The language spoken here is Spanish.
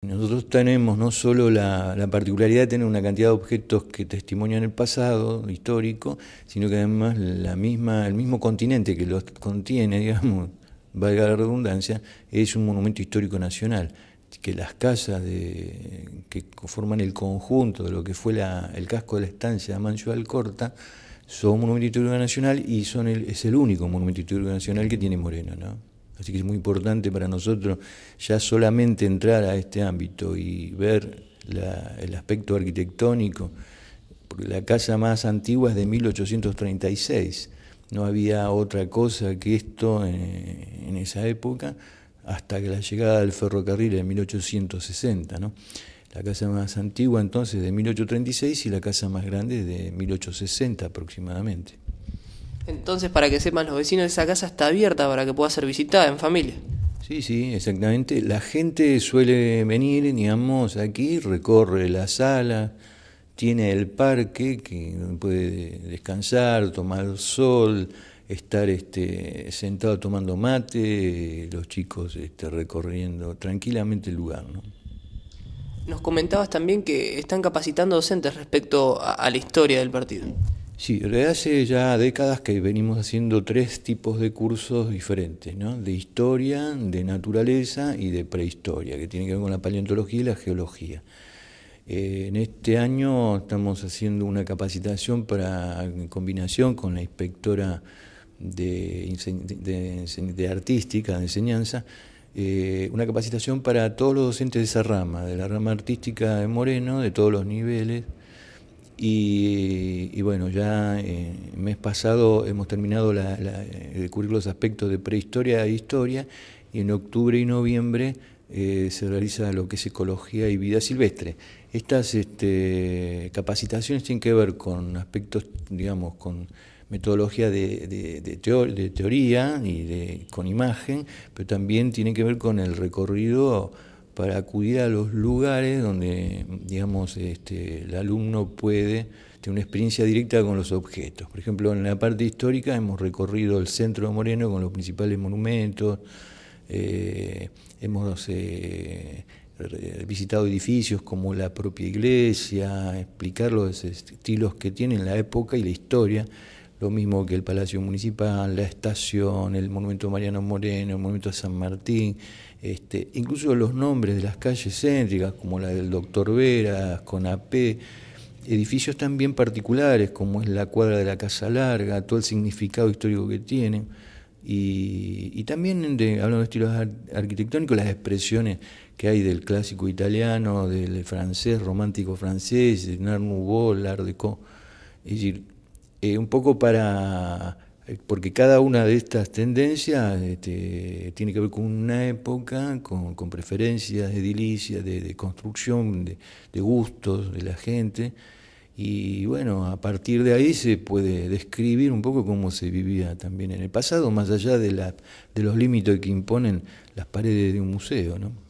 Nosotros tenemos no solo la, particularidad de tener una cantidad de objetos que testimonian el pasado histórico, sino que además el mismo continente que los contiene, digamos, valga la redundancia, es un monumento histórico nacional, que las casas que forman el conjunto de lo que fue el casco de la estancia de Mancho Alcorta son monumento histórico nacional y son es el único monumento histórico nacional que tiene Moreno, ¿no? Así que es muy importante para nosotros ya solamente entrar a este ámbito y ver el aspecto arquitectónico, porque la casa más antigua es de 1836, no había otra cosa que esto eh, en, esa época hasta que la llegada del ferrocarril en 1860, La casa más antigua entonces de 1836 y la casa más grande de 1860 aproximadamente. Entonces, para que sepan los vecinos, esa casa está abierta para que pueda ser visitada en familia. Sí, sí, exactamente. La gente suele venir, digamos, aquí, recorre la sala, tiene el parque que puede descansar, tomar sol, estar este, sentado tomando mate, los chicos este, recorriendo tranquilamente el lugar. Nos comentabas también que están capacitando docentes respecto a la historia del partido. Sí, hace ya décadas que venimos haciendo tres tipos de cursos diferentes, ¿no? de historia, de naturaleza y de prehistoria, que tiene que ver con la paleontología y la geología. Eh, en este año estamos haciendo una capacitación para, en combinación con la inspectora de, artística, de enseñanza, eh, una capacitación para todos los docentes de esa rama, de la rama artística de Moreno, de todos los niveles y, bueno, ya el eh, mes pasado hemos terminado la, la, eh, de cubrir los aspectos de prehistoria e historia, y en octubre y noviembre eh, se realiza lo que es ecología y vida silvestre. Estas este, capacitaciones tienen que ver con aspectos, digamos, con metodología de, de, de teoría y con imagen, pero también tienen que ver con el recorrido para acudir a los lugares donde, digamos, este, el alumno puede tener una experiencia directa con los objetos. Por ejemplo, en la parte histórica hemos recorrido el centro de Moreno con los principales monumentos, eh, hemos eh, visitado edificios como la propia iglesia, explicar los estilos que tienen la época y la historia lo mismo que el Palacio Municipal, la estación, el Monumento Mariano Moreno, el Monumento San Martín, este, incluso los nombres de las calles céntricas, como la del Doctor Veras, Conapé, edificios también particulares, como es la cuadra de la Casa Larga, todo el significado histórico que tiene, y, también, de, hablando de estilos arquitectónicos, las expresiones que hay del clásico italiano, del francés, romántico francés, de Nouveau, l'art déco, es decir, eh, un poco para, eh, porque cada una de estas tendencias este, tiene que ver con una época, con, preferencias edilicias, de, de construcción, de, gustos de la gente. Y bueno, a partir de ahí se puede describir un poco cómo se vivía también en el pasado, más allá de, de los límites que imponen las paredes de un museo, ¿no?